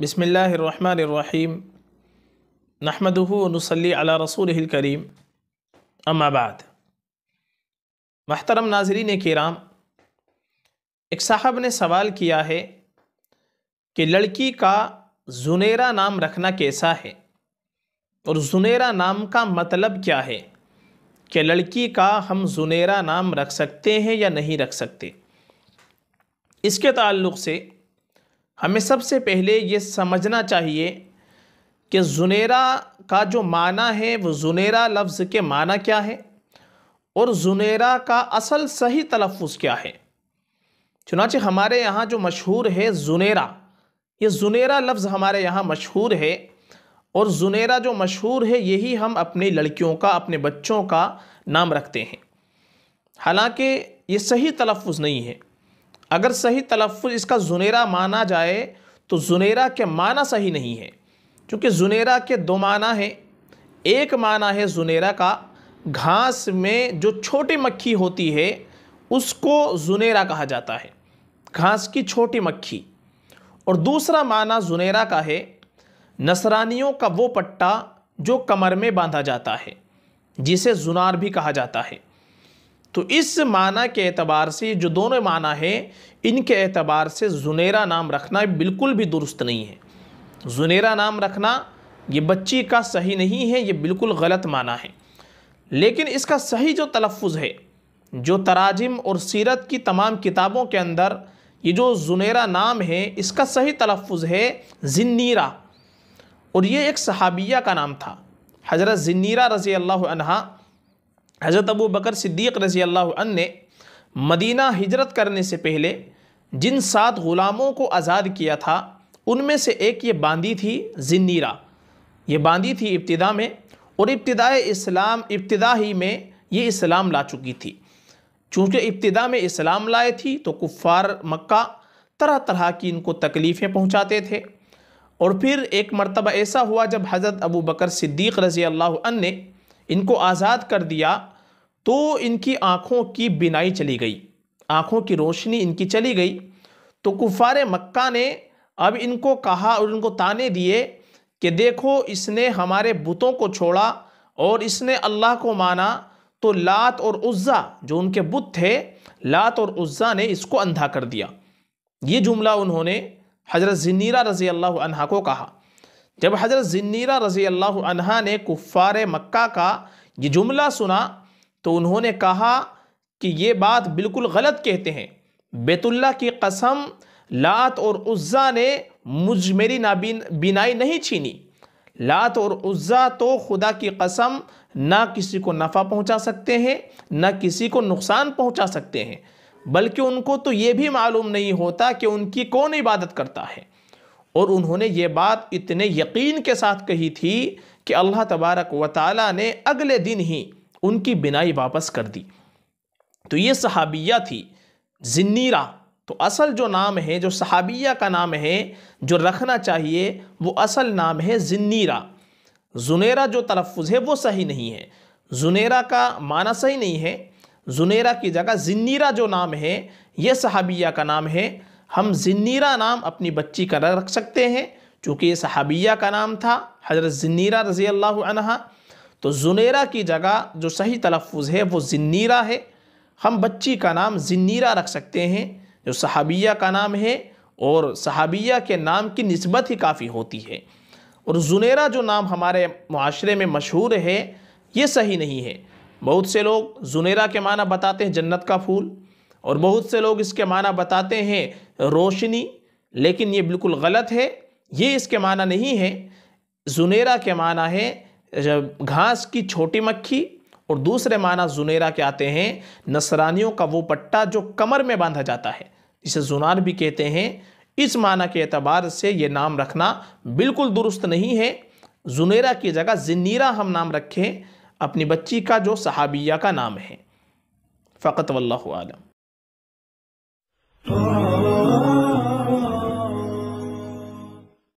बिसमीम नहमदनसली अला रसूल करीम अम्माबाद महतरम नाजरीन कराम एक साहब ने सवाल किया है कि लड़की का जुनेरा नाम रखना कैसा है और जुनेरा नाम का मतलब क्या है कि लड़की का हम जुनेरा नाम रख सकते हैं या नहीं रख सकते इसके ताल्लुक़ से हमें सबसे पहले ये समझना चाहिए कि जुनेरा का जो माना है वो जुनेरा लफ्ज़ के माना क्या है और जुनेरा का असल सही तलफ़ क्या है चुनाचे हमारे यहाँ जो मशहूर है जुनेरा ये जुनेरा लफ्ज़ हमारे यहाँ मशहूर है और जुनेरा जो मशहूर है यही हम अपनी लड़कियों का अपने बच्चों का नाम रखते हैं हालांकि ये सही तलफ़ नहीं है अगर सही तलफ़ इसका जुनेरा माना जाए तो जुनेरा के माना सही नहीं है क्योंकि जुनेरा के दो माना हैं एक माना है जुनेरा का घास में जो छोटी मक्खी होती है उसको जुनेरा कहा जाता है घास की छोटी मक्खी और दूसरा माना जुनेरा का है नसरानियों का वो पट्टा जो कमर में बांधा जाता है जिसे जुनार भी कहा जाता है तो इस माना के एतबार से जो दोनों माना है इनके एतबार से जुनेरा नाम रखना बिल्कुल भी दुरुस्त नहीं है जुनेरा नाम रखना ये बच्ची का सही नहीं है ये बिल्कुल गलत माना है लेकिन इसका सही जो तलफ़ है जो तराजिम और सीरत की तमाम किताबों के अंदर ये जो जुनेरा नाम है इसका सही तलफ़ है जन्नीरा और ये एक सहाबिया का नाम था हज़रत जन्नीरा रज़ी अल्लाह हज़रत अबू बकर सिद्दीक़ रज़ी अल्लाह ने मदीना हिजरत करने से पहले जिन सात ग़ुलामों को आज़ाद किया था उनमें से एक ये बांदी थी जन्नीरा ये बांदी थी इब्तदा में और इब्तदा इस्लाम इब्तदा ही में ये इस्लाम ला चुकी थी चूँकि इब्तदा में इस्लाम लाए थी तो कुफ़ार मक्का तरह तरह की इनको तकलीफ़ें पहुँचाते थे और फिर एक मरतबा ऐसा हुआ जब हज़रत अबू बकर सिद्दीक़ रज़ी अल्लाह ने इनको आज़ाद कर दिया तो इनकी आँखों की बिनाई चली गई आँखों की रोशनी इनकी चली गई तो कुफार मक्का ने अब इनको कहा और इनको ताने दिए कि देखो इसने हमारे बुतों को छोड़ा और इसने अल्लाह को माना तो लात और उज़्ज़ा जो उनके बुत थे लात और उज़्ज़ा ने इसको अंधा कर दिया ये जुमला उन्होंने हज़रत ज़न्नीरा रज़ी अल्लाह अनहा को कहा जब हज़रत ज़न्नीरा रज़ी अल्लाह अनहा ने कुफ़ार मक्का का ये जुमला सुना तो उन्होंने कहा कि ये बात बिल्कुल गलत कहते हैं बेतुल्ला की कसम लात और उज़्ज़ा ने मुझ मेरी नाबीन बिनाई नहीं छीनी लात और उज़्ज़ा तो खुदा की कसम ना किसी को नफ़ा पहुंचा सकते हैं ना किसी को नुकसान पहुंचा सकते हैं बल्कि उनको तो ये भी मालूम नहीं होता कि उनकी कौन इबादत करता है और उन्होंने ये बात इतने यकीन के साथ कही थी कि अल्लाह तबारक व ताली ने अगले दिन ही उनकी बिनाई वापस कर दी तो ये सहाबिया थी जिन्नीरा तो असल जो नाम है जो सहाबिया का नाम है जो रखना चाहिए वो असल नाम है जिन्नीरा जुनेरा जो तलफ़ है वो सही नहीं है जुनेरा का माना सही नहीं है जुनेरा की जगह जिन्नीरा जो नाम है यह सहाबिया का नाम है हम जिन्नीरा नाम अपनी बच्ची का रख सकते हैं चूँकि ये सहाबिया का नाम था हज़रत जिन्नीरा रज़ी अल्लाह तो जुनेरा की जगह जो सही तलफ़ है वो जन्नीरा है हम बच्ची का नाम जन्नीरा रख सकते हैं जो सहाबिया का नाम है और सहाबिया के नाम की नस्बत ही काफ़ी होती है और जुनेरा जो नाम हमारे माशरे में मशहूर है ये सही नहीं है बहुत से लोग जुनेरा के माना बताते हैं जन्नत का फूल और बहुत से लोग इसके माना बताते हैं रोशनी लेकिन ये बिल्कुल गलत है ये इसके माना नहीं है जुनेरा के माना है घास की छोटी मक्खी और दूसरे माना जुनेरा के आते हैं नसरानियों का वो पट्टा जो कमर में बांधा जाता है इसे जुनार भी कहते हैं इस माना के अतबार से ये नाम रखना बिल्कुल दुरुस्त नहीं है जुनेरा की जगह जिनीरा हम नाम रखें अपनी बच्ची का जो सहाबिया का नाम है फ़कत वल्लम